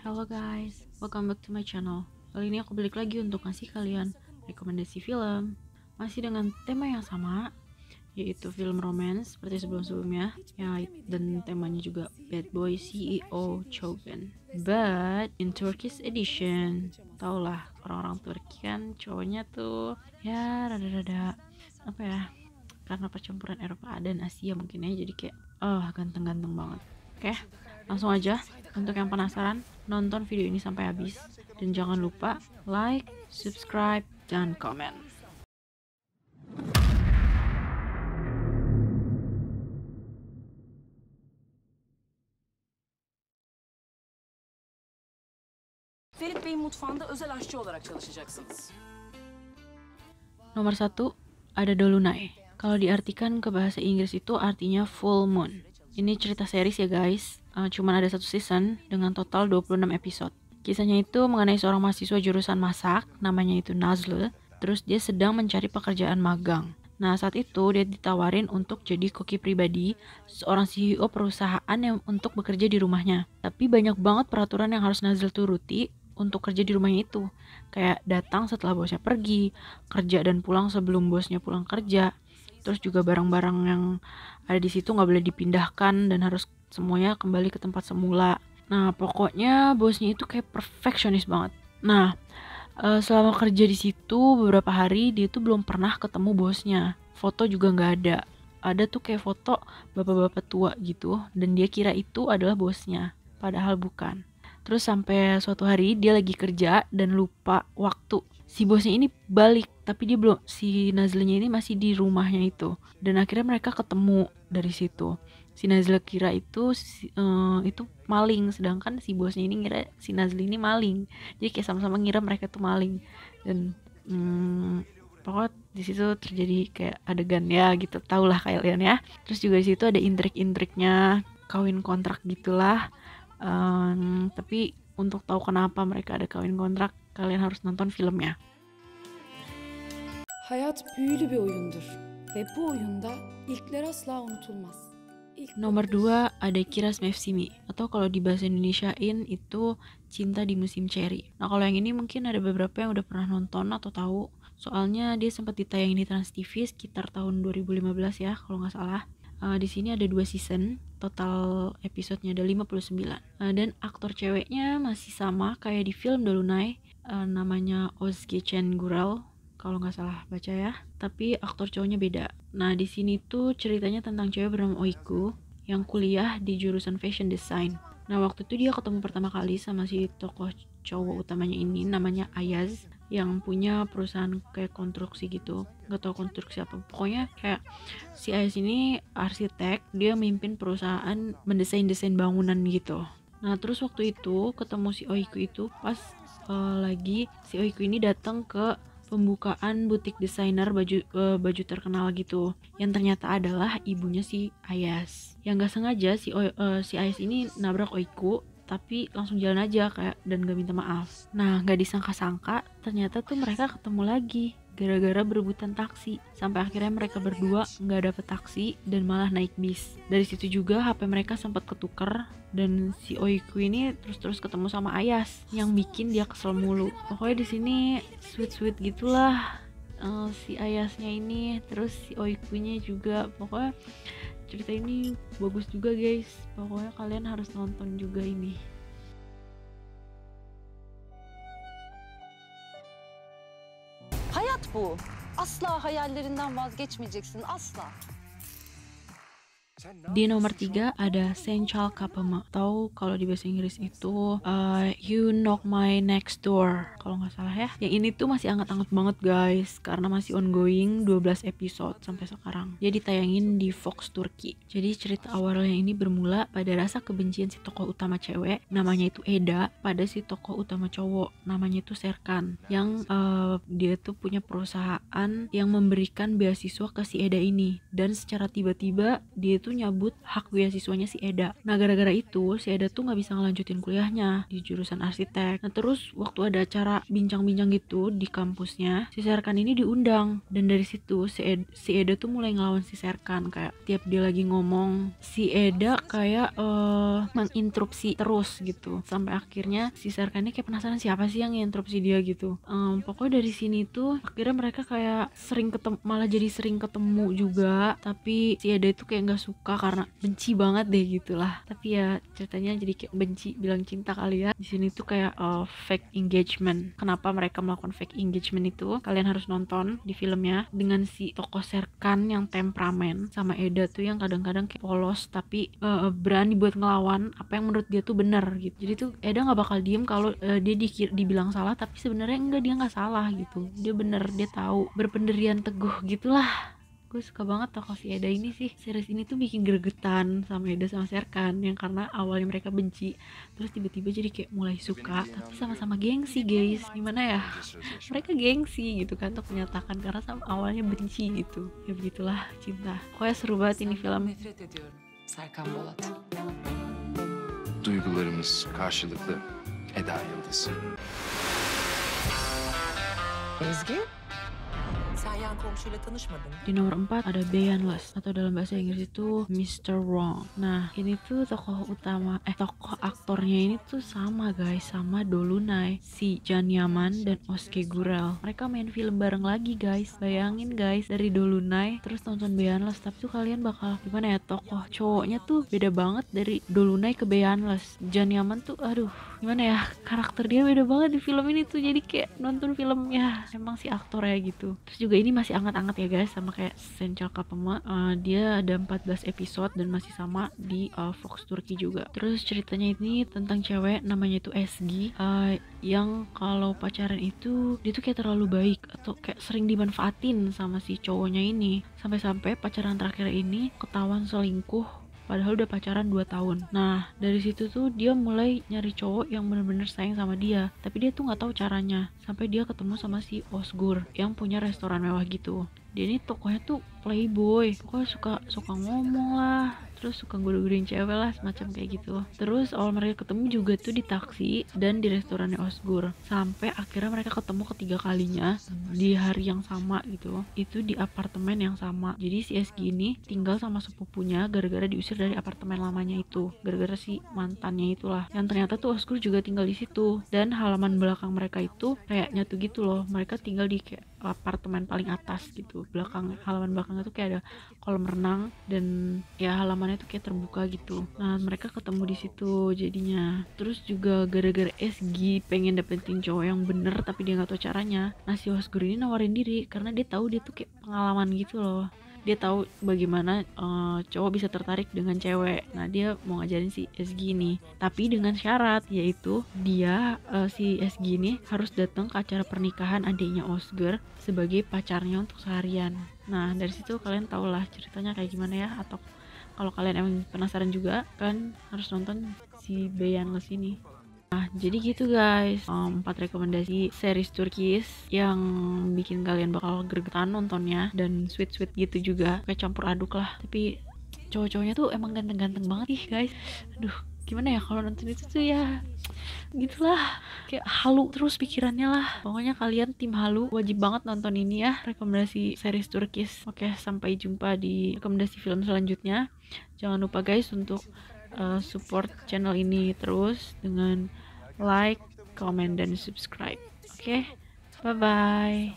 Halo guys, welcome back to my channel Kali ini aku balik lagi untuk ngasih kalian rekomendasi film Masih dengan tema yang sama Yaitu film romance seperti sebelum-sebelumnya ya, Dan temanya juga Bad Boy CEO Chogan, But in Turkish edition Taulah orang-orang Turki kan cowoknya tuh Ya rada-rada Apa ya Karena percampuran Eropa dan Asia mungkin ya Jadi kayak Oh ganteng-ganteng banget Oke langsung aja untuk yang penasaran nonton video ini sampai habis. Dan jangan lupa like, subscribe, dan komen. Nomor satu, ada Dolunay. Kalau diartikan ke bahasa Inggris itu artinya full moon. Ini cerita series ya guys, uh, cuman ada satu season dengan total 26 episode. Kisahnya itu mengenai seorang mahasiswa jurusan masak, namanya itu Nazle, terus dia sedang mencari pekerjaan magang. Nah, saat itu dia ditawarin untuk jadi koki pribadi seorang CEO perusahaan yang untuk bekerja di rumahnya. Tapi banyak banget peraturan yang harus tuh turuti untuk kerja di rumahnya itu. Kayak datang setelah bosnya pergi, kerja dan pulang sebelum bosnya pulang kerja, terus juga barang-barang yang ada di situ nggak boleh dipindahkan dan harus semuanya kembali ke tempat semula nah pokoknya bosnya itu kayak perfeksionis banget nah eh, selama kerja di situ beberapa hari dia tuh belum pernah ketemu bosnya foto juga nggak ada ada tuh kayak foto bapak-bapak tua gitu dan dia kira itu adalah bosnya padahal bukan terus sampai suatu hari dia lagi kerja dan lupa waktu si bosnya ini balik tapi dia belum si Nazlinya ini masih di rumahnya itu dan akhirnya mereka ketemu dari situ si nazla kira itu si, uh, itu maling sedangkan si bosnya ini ngira si Nazli ini maling jadi kayak sama-sama ngira mereka tuh maling dan hmm, pokoknya di situ terjadi kayak adegan ya gitu tau lah kalian ya terus juga di situ ada intrik-intriknya kawin kontrak gitulah um, tapi untuk tahu kenapa mereka ada kawin kontrak Kalian harus nonton filmnya. Hayat büyülü bir oyundur ve bu oyunda ilkler asla unutulmaz. İlk Nomor dua ada Kiras Mevsimi atau kalau di bahasa Indonesiain itu Cinta di Musim Ceri. Nah kalau yang ini mungkin ada beberapa yang udah pernah nonton atau tahu. Soalnya dia sempat ditayangin di Trans TV sekitar tahun 2015 ya kalau nggak salah uh, di sini ada dua season total episodenya ada 59 uh, eh, dan aktor ceweknya masih sama kayak di film Dolunai uh, eh, namanya Ozge Chen Gural kalau nggak salah baca ya tapi aktor cowoknya beda nah di sini tuh ceritanya tentang cewek bernama Oiku yang kuliah di jurusan fashion design Nah waktu itu dia ketemu pertama kali sama si tokoh cowok utamanya ini namanya Ayaz yang punya perusahaan kayak konstruksi gitu gak tau konstruksi apa pokoknya kayak si Ayaz ini arsitek dia mimpin perusahaan mendesain desain bangunan gitu nah terus waktu itu ketemu si Oiku itu pas uh, lagi si Oiku ini datang ke pembukaan butik desainer baju uh, baju terkenal gitu yang ternyata adalah ibunya si Ayas yang gak sengaja si uh, si Ayas ini nabrak Oiku tapi langsung jalan aja kayak dan gak minta maaf nah nggak disangka-sangka ternyata tuh mereka ketemu lagi gara-gara berebutan taksi sampai akhirnya mereka berdua nggak dapet taksi dan malah naik bis dari situ juga HP mereka sempat ketuker dan si Oiku ini terus-terus ketemu sama Ayas yang bikin dia kesel mulu pokoknya di sini sweet-sweet gitulah uh, si Ayasnya ini terus si Oikunya juga pokoknya cerita ini bagus juga guys pokoknya kalian harus nonton juga ini Hayat bu. Asla hayallerinden vazgeçmeyeceksin asla. Di nomor tiga ada Senchal Kapama atau kalau di bahasa Inggris itu uh, You Knock My Next Door kalau nggak salah ya. Yang ini tuh masih anget-anget banget guys karena masih ongoing 12 episode sampai sekarang. Jadi tayangin di Fox Turki. Jadi cerita awalnya ini bermula pada rasa kebencian si tokoh utama cewek namanya itu Eda pada si tokoh utama cowok namanya itu Serkan yang uh, dia tuh punya perusahaan yang memberikan beasiswa ke si Eda ini dan secara tiba-tiba dia tuh itu nyabut hak beasiswanya si Eda. Nah gara-gara itu si Eda tuh nggak bisa ngelanjutin kuliahnya di jurusan arsitek. Nah terus waktu ada acara bincang-bincang gitu di kampusnya, si Serkan ini diundang dan dari situ si Eda, si Eda tuh mulai ngelawan si Serkan kayak tiap dia lagi ngomong si Eda kayak uh, menginterupsi terus gitu sampai akhirnya si Serkannya kayak penasaran siapa sih yang interupsi dia gitu. Um, pokoknya dari sini tuh akhirnya mereka kayak sering ketemu malah jadi sering ketemu juga tapi si Eda itu kayak nggak suka suka karena benci banget deh gitulah tapi ya ceritanya jadi kayak benci bilang cinta kali ya di sini tuh kayak uh, fake engagement kenapa mereka melakukan fake engagement itu kalian harus nonton di filmnya dengan si tokoh Serkan yang temperamen sama Eda tuh yang kadang-kadang kayak polos tapi uh, berani buat ngelawan apa yang menurut dia tuh bener gitu jadi tuh Eda nggak bakal diem kalau uh, dia dikir dibilang salah tapi sebenarnya enggak dia nggak salah gitu dia bener dia tahu berpendirian teguh gitulah gue suka banget tokoh si Eda ini sih series ini tuh bikin gregetan sama Eda sama Serkan yang karena awalnya mereka benci terus tiba-tiba jadi kayak mulai suka tapi sama-sama gengsi guys gimana ya mereka gengsi gitu kan untuk menyatakan karena sama awalnya benci gitu ya begitulah cinta pokoknya seru banget ini film Serkan Bolat Duygularımız karşılıklı Eda Yıldız Ezgi sayang komşuyla tanışmadım. Di nomor 4 ada Bayan atau dalam bahasa Inggris itu Mr. Wrong. Nah, ini tuh tokoh utama eh tokoh aktornya ini tuh sama guys sama Dolunai, si Jan Yaman dan Oske Gurel. Mereka main film bareng lagi guys. Bayangin guys dari Dolunai terus nonton Bayan tapi tuh kalian bakal gimana ya tokoh cowoknya tuh beda banget dari Dolunai ke Bayan Jan Yaman tuh aduh gimana ya karakter dia beda banget di film ini tuh jadi kayak nonton filmnya emang si aktor ya gitu. Terus juga juga ini masih anget-anget ya guys sama kayak senchal Kapama uh, dia ada 14 episode dan masih sama di uh, Fox Turki juga terus ceritanya ini tentang cewek namanya itu Esgi uh, yang kalau pacaran itu dia tuh kayak terlalu baik atau kayak sering dimanfaatin sama si cowoknya ini sampai-sampai pacaran terakhir ini ketahuan selingkuh padahal udah pacaran 2 tahun nah dari situ tuh dia mulai nyari cowok yang bener-bener sayang sama dia tapi dia tuh nggak tahu caranya sampai dia ketemu sama si Osgur yang punya restoran mewah gitu dia ini tokohnya tuh playboy pokoknya suka suka ngomong lah terus suka guru godoin cewek lah semacam kayak gitu loh terus awal mereka ketemu juga tuh di taksi dan di restorannya Osgur sampai akhirnya mereka ketemu ketiga kalinya di hari yang sama gitu itu di apartemen yang sama jadi si SG ini tinggal sama sepupunya gara-gara diusir dari apartemen lamanya itu gara-gara si mantannya itulah yang ternyata tuh Osgur juga tinggal di situ dan halaman belakang mereka itu kayaknya tuh gitu loh mereka tinggal di kayak apartemen paling atas gitu belakang halaman belakangnya tuh kayak ada kolam renang dan ya halamannya tuh kayak terbuka gitu nah mereka ketemu di situ jadinya terus juga gara-gara SG pengen dapetin cowok yang bener tapi dia nggak tahu caranya nah si Wasgur ini nawarin diri karena dia tahu dia tuh kayak pengalaman gitu loh dia tahu bagaimana uh, cowok bisa tertarik dengan cewek nah dia mau ngajarin si SG ini tapi dengan syarat yaitu dia uh, si SG ini harus datang ke acara pernikahan adiknya Osger sebagai pacarnya untuk seharian nah dari situ kalian lah ceritanya kayak gimana ya atau kalau kalian emang penasaran juga kan harus nonton si Beyanles ini Nah, jadi gitu guys, um, rekomendasi series Turkis yang bikin kalian bakal gregetan nontonnya dan sweet-sweet gitu juga, kayak campur aduk lah. Tapi cowok-cowoknya tuh emang ganteng-ganteng banget sih guys. Aduh, gimana ya kalau nonton itu tuh ya gitulah kayak halu terus pikirannya lah pokoknya kalian tim halu wajib banget nonton ini ya rekomendasi series Turkis oke sampai jumpa di rekomendasi film selanjutnya jangan lupa guys untuk uh, support channel ini terus dengan like, comment, dan subscribe. Oke, okay? bye bye.